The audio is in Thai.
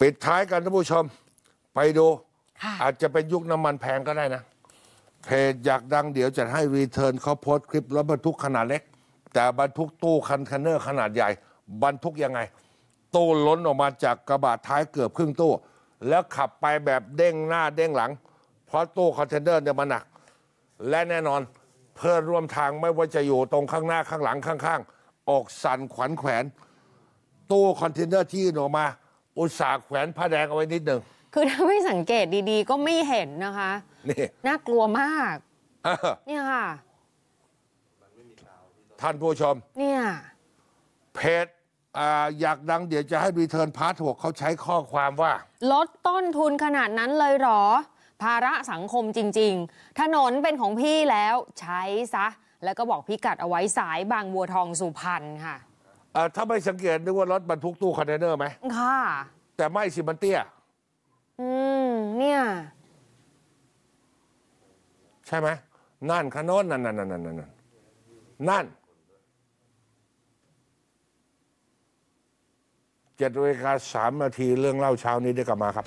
ปิดท้ายกันท่านผู้ชมไปดู อาจจะเป็นยุคน้ำมันแพงก็ได้นะ เพจอยากดังเดี๋ยวจะให้รีเทิร์นเขาโพสคลิปรถบรรทุกขนาดเล็ก แต่บรรทุกตู้คันเทนเนอร์ขนาดใหญ่ บรรทุกยังไง ตู้ล้นออกมาจากกระบะท้ายเกือบครึ่งตู้ แล้วขับไปแบบเด้งหน้าเด้งหลัง เพราะตู้คอนเทนเนอร์เนี่ยมันหนัก และแน่นอนเพื่อนร่วมทางไม่ว่าจะอยู่ตรงข้างหน้าข้างหลังข้างๆออกสั่นขวัญแขวน ตู้คอนเทนเนอร์ที่ออกมาอุตส่าห์แขวนผ้าแดงเอาไว้นิดหนึ่ง คือถ้าไม่สังเกตดีๆ ก็ไม่เห็นนะคะนี่น่ากลัวมากเนี่ยค่ะท่านผู้ชม เนี่ย เพจอยากดังเดี๋ยวจะให้รีเทิร์นพาร์ทหกเขาใช้ข้อความว่า ลดต้นทุนขนาดนั้นเลยหรอ ภาระสังคมจริงๆ ถนนเป็นของพี่แล้วใช้ซะ แล้วก็บอกพิกัดเอาไว้สายบางบัวทองสุพรรณค่ะอถ้าไม่สังเกตนึกว่ารถบรรทุกตู้คอนเทนเนอร์ไหมค่ะ แต่ไม่สิมันเตี้ย อืม เนี่ย ใช่ไหมนั่น ขนนนั่นนั่นนั่นนั่นนั่นนนั่เจ็ดนาฬาสามนาทีเรื่องเล่าเช้านี้ได้กลับมาครับ